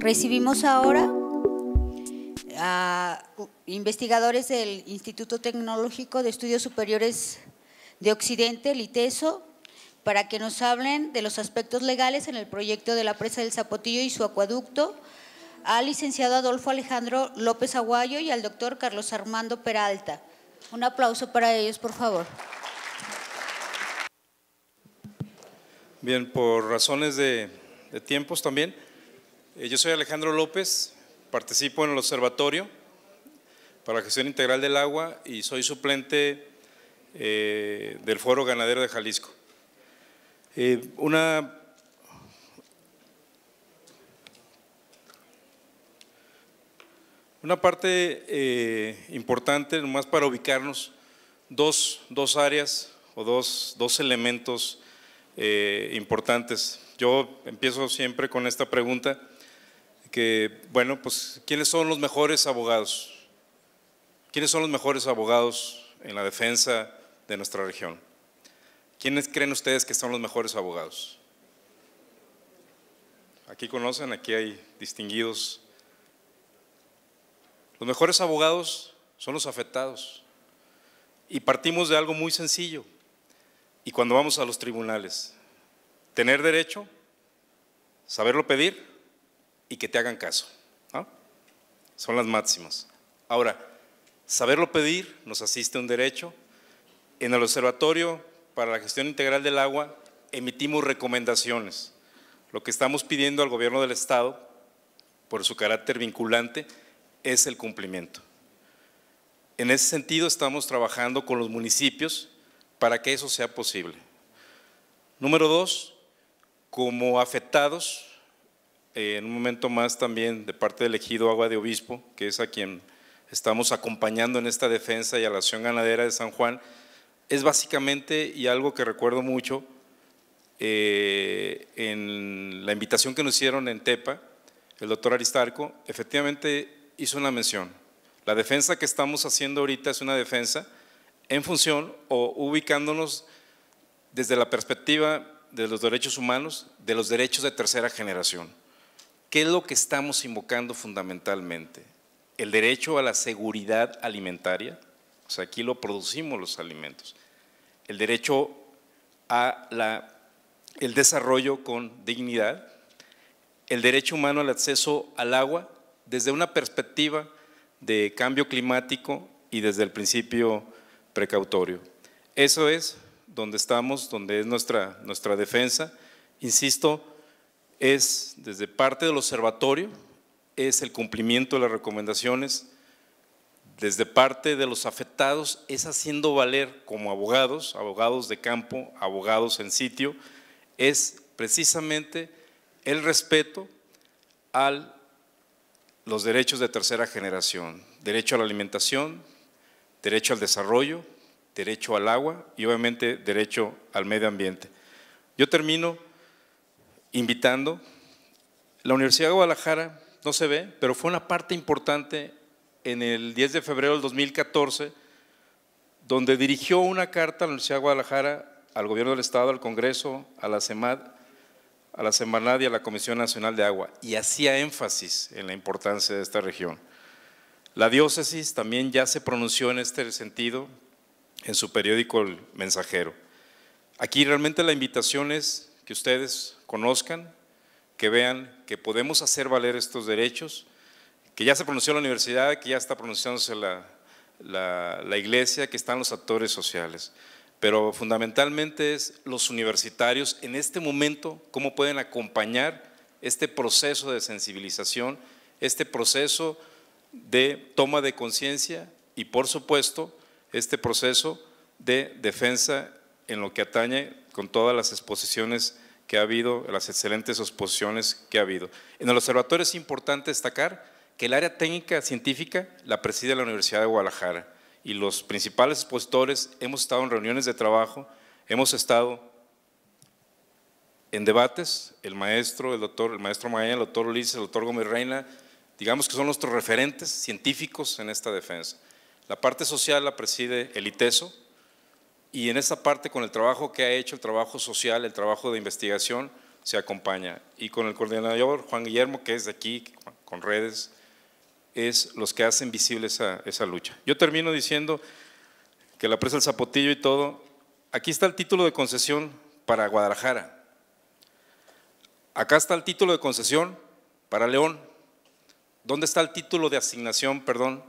Recibimos ahora a investigadores del Instituto Tecnológico de Estudios Superiores de Occidente, el ITESO, para que nos hablen de los aspectos legales en el proyecto de la presa del Zapotillo y su acueducto, al licenciado Adolfo Alejandro López Aguayo y al doctor Carlos Armando Peralta. Un aplauso para ellos, por favor. Bien, por razones de, de tiempos también, eh, yo soy Alejandro López, participo en el Observatorio para la Gestión Integral del Agua y soy suplente eh, del Foro Ganadero de Jalisco. Eh, una Una parte importante, nomás para ubicarnos, dos, áreas o dos, elementos importantes. Yo empiezo siempre con esta pregunta que, bueno, pues, ¿quiénes son los mejores abogados? ¿Quiénes son los mejores abogados en la defensa de nuestra región? ¿Quiénes creen ustedes que son los mejores abogados? Aquí conocen, aquí hay distinguidos. Los mejores abogados son los afectados. Y partimos de algo muy sencillo. Y cuando vamos a los tribunales, tener derecho, saberlo pedir y que te hagan caso. Son las máximas. Ahora, saberlo pedir nos asiste un derecho. En el Observatorio para la Gestión Integral del Agua emitimos recomendaciones. Lo que estamos pidiendo al gobierno del Estado, por su carácter vinculante, es el cumplimiento. En ese sentido estamos trabajando con los municipios para que eso sea posible. Número dos, como afectados, eh, en un momento más también de parte del ejido Agua de Obispo, que es a quien estamos acompañando en esta defensa y a la acción ganadera de San Juan, es básicamente, y algo que recuerdo mucho, eh, en la invitación que nos hicieron en TEPA, el doctor Aristarco, efectivamente hizo una mención. La defensa que estamos haciendo ahorita es una defensa en función o ubicándonos desde la perspectiva de los derechos humanos, de los derechos de tercera generación. ¿Qué es lo que estamos invocando fundamentalmente? El derecho a la seguridad alimentaria, o sea, aquí lo producimos los alimentos. El derecho a el desarrollo con dignidad, el derecho humano al acceso al agua desde una perspectiva de cambio climático y desde el principio precautorio. Eso es donde estamos, donde es nuestra, nuestra defensa. Insisto, es, desde parte del observatorio, es el cumplimiento de las recomendaciones, desde parte de los afectados es haciendo valer como abogados, abogados de campo, abogados en sitio, es precisamente el respeto a los derechos de tercera generación, derecho a la alimentación, derecho al desarrollo, derecho al agua y obviamente derecho al medio ambiente. Yo termino invitando. La Universidad de Guadalajara no se ve, pero fue una parte importante en el 10 de febrero del 2014, donde dirigió una carta a la Universidad de Guadalajara, al Gobierno del Estado, al Congreso, a la CEMAD, a la Semanad y a la Comisión Nacional de Agua, y hacía énfasis en la importancia de esta región. La diócesis también ya se pronunció en este sentido en su periódico El Mensajero. Aquí realmente la invitación es que ustedes conozcan, que vean que podemos hacer valer estos derechos, que ya se pronunció la universidad, que ya está pronunciándose la, la, iglesia, que están los actores sociales. Pero fundamentalmente es los universitarios en este momento, cómo pueden acompañar este proceso de sensibilización, este proceso de toma de conciencia y, por supuesto, este proceso de defensa en lo que atañe con todas las exposiciones que ha habido, las excelentes exposiciones que ha habido. En el observatorio es importante destacar que el área técnica científica la preside la Universidad de Guadalajara y los principales expositores hemos estado en reuniones de trabajo, hemos estado en debates, el maestro, el doctor, el maestro Maña, el doctor Ulises, el doctor Gómez Reina, digamos que son nuestros referentes científicos en esta defensa. La parte social la preside el ITESO, y en esa parte, con el trabajo que ha hecho, el trabajo social, el trabajo de investigación, se acompaña. Y con el coordinador Juan Guillermo, que es de aquí, con redes, es los que hacen visible esa, esa lucha. Yo termino diciendo que la presa El Zapotillo y todo, aquí está el título de concesión para Guadalajara. Acá está el título de concesión para León. ¿Dónde está el título de asignación, perdón,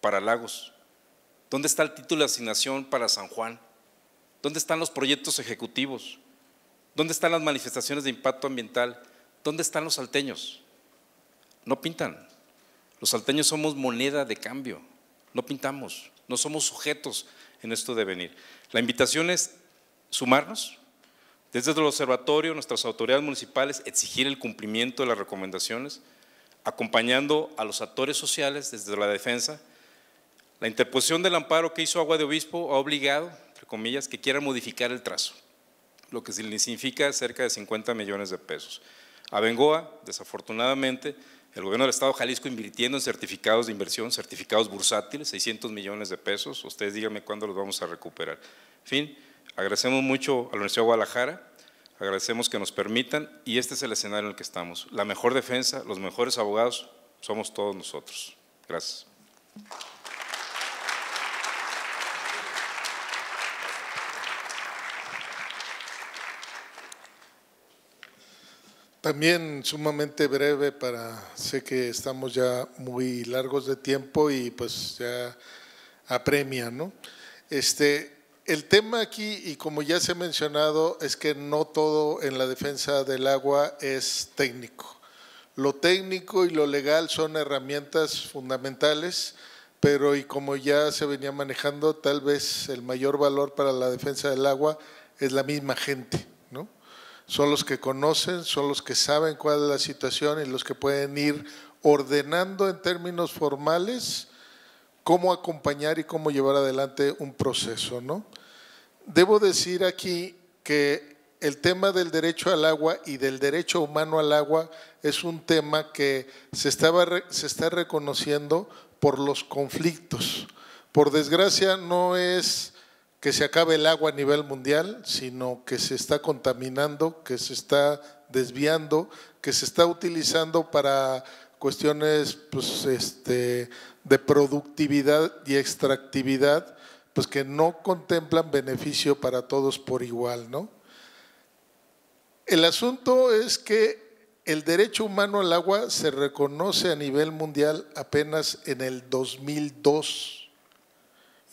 para Lagos? ¿Dónde está el título de asignación para San Juan? ¿Dónde están los proyectos ejecutivos? ¿Dónde están las manifestaciones de impacto ambiental? ¿Dónde están los salteños? No pintan. Los salteños somos moneda de cambio. No pintamos. No somos sujetos en esto de venir. La invitación es sumarnos. Desde el observatorio, nuestras autoridades municipales exigir el cumplimiento de las recomendaciones, acompañando a los actores sociales desde la defensa. La interposición del amparo que hizo Agua de Obispo ha obligado comillas, que quieran modificar el trazo, lo que significa cerca de 50 millones de pesos. A Bengoa, desafortunadamente, el gobierno del Estado de Jalisco invirtiendo en certificados de inversión, certificados bursátiles, 600 millones de pesos, ustedes díganme cuándo los vamos a recuperar. En fin, agradecemos mucho a la Universidad de Guadalajara, agradecemos que nos permitan y este es el escenario en el que estamos. La mejor defensa, los mejores abogados, somos todos nosotros. Gracias. También sumamente breve para, sé que estamos ya muy largos de tiempo y pues ya apremia, ¿no? Este, el tema aquí, y como ya se ha mencionado, es que no todo en la defensa del agua es técnico. Lo técnico y lo legal son herramientas fundamentales, pero y como ya se venía manejando, tal vez el mayor valor para la defensa del agua es la misma gente son los que conocen, son los que saben cuál es la situación y los que pueden ir ordenando en términos formales cómo acompañar y cómo llevar adelante un proceso. ¿no? Debo decir aquí que el tema del derecho al agua y del derecho humano al agua es un tema que se, se está reconociendo por los conflictos. Por desgracia no es que se acabe el agua a nivel mundial, sino que se está contaminando, que se está desviando, que se está utilizando para cuestiones pues, este, de productividad y extractividad, pues que no contemplan beneficio para todos por igual, ¿no? El asunto es que el derecho humano al agua se reconoce a nivel mundial apenas en el 2002.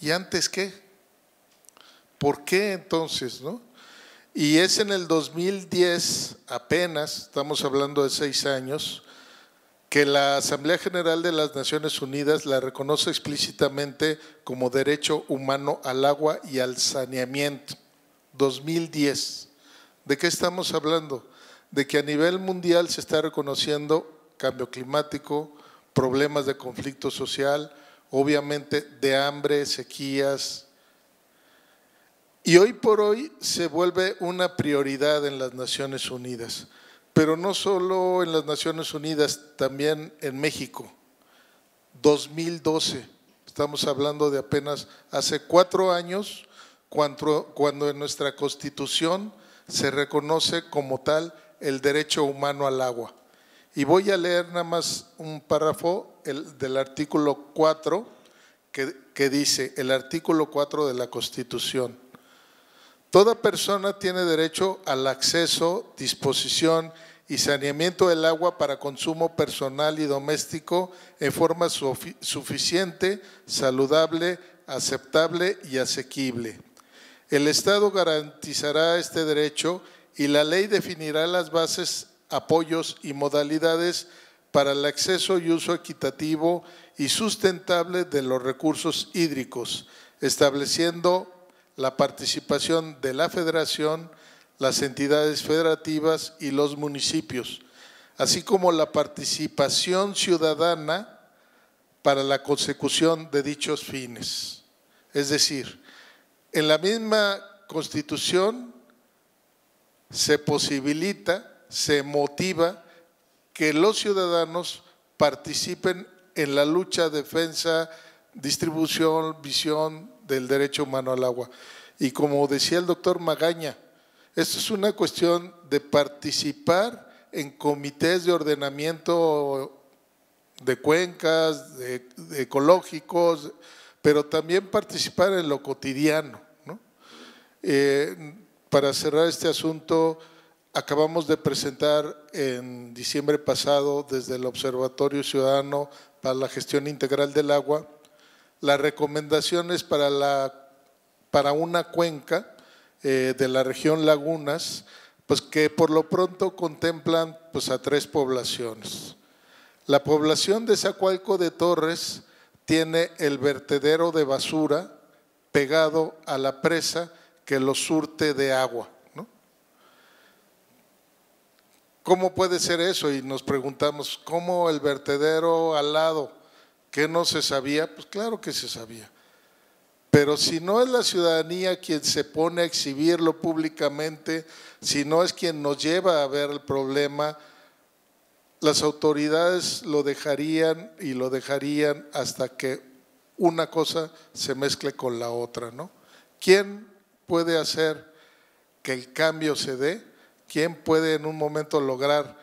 ¿Y antes qué? ¿Por qué entonces, no? Y es en el 2010, apenas, estamos hablando de seis años, que la Asamblea General de las Naciones Unidas la reconoce explícitamente como derecho humano al agua y al saneamiento. 2010. ¿De qué estamos hablando? De que a nivel mundial se está reconociendo cambio climático, problemas de conflicto social, obviamente de hambre, sequías, y hoy por hoy se vuelve una prioridad en las Naciones Unidas, pero no solo en las Naciones Unidas, también en México. 2012, estamos hablando de apenas hace cuatro años, cuando, en nuestra Constitución se reconoce como tal el derecho humano al agua. Y voy a leer nada más un párrafo del artículo 4 que, que dice, el artículo 4 de la Constitución Toda persona tiene derecho al acceso, disposición y saneamiento del agua para consumo personal y doméstico en forma suficiente, saludable, aceptable y asequible. El Estado garantizará este derecho y la ley definirá las bases, apoyos y modalidades para el acceso y uso equitativo y sustentable de los recursos hídricos, estableciendo la participación de la federación, las entidades federativas y los municipios, así como la participación ciudadana para la consecución de dichos fines. Es decir, en la misma Constitución se posibilita, se motiva que los ciudadanos participen en la lucha, defensa, distribución, visión, del derecho humano al agua. Y como decía el doctor Magaña, esto es una cuestión de participar en comités de ordenamiento de cuencas, ecológicos, pero también participar en lo cotidiano. Eh, para cerrar este asunto, acabamos de presentar en diciembre pasado desde el Observatorio Ciudadano para la Gestión Integral del Agua las recomendaciones para, la, para una cuenca eh, de la región Lagunas, pues que por lo pronto contemplan pues, a tres poblaciones. La población de Zacualco de Torres tiene el vertedero de basura pegado a la presa que lo surte de agua. ¿Cómo puede ser eso? Y nos preguntamos, ¿cómo el vertedero al lado? ¿Qué no se sabía? Pues claro que se sabía. Pero si no es la ciudadanía quien se pone a exhibirlo públicamente, si no es quien nos lleva a ver el problema, las autoridades lo dejarían y lo dejarían hasta que una cosa se mezcle con la otra, ¿no? ¿Quién puede hacer que el cambio se dé? ¿Quién puede en un momento lograr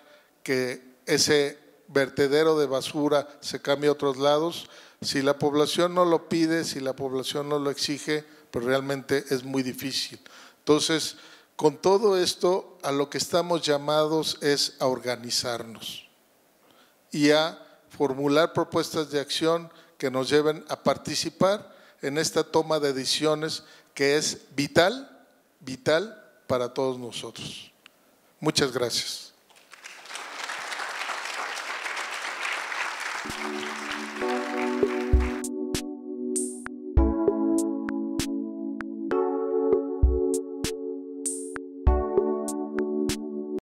que ese vertedero de basura se cambie a otros lados. Si la población no lo pide, si la población no lo exige, pues realmente es muy difícil. Entonces, con todo esto, a lo que estamos llamados es a organizarnos y a formular propuestas de acción que nos lleven a participar en esta toma de decisiones que es vital, vital para todos nosotros. Muchas gracias.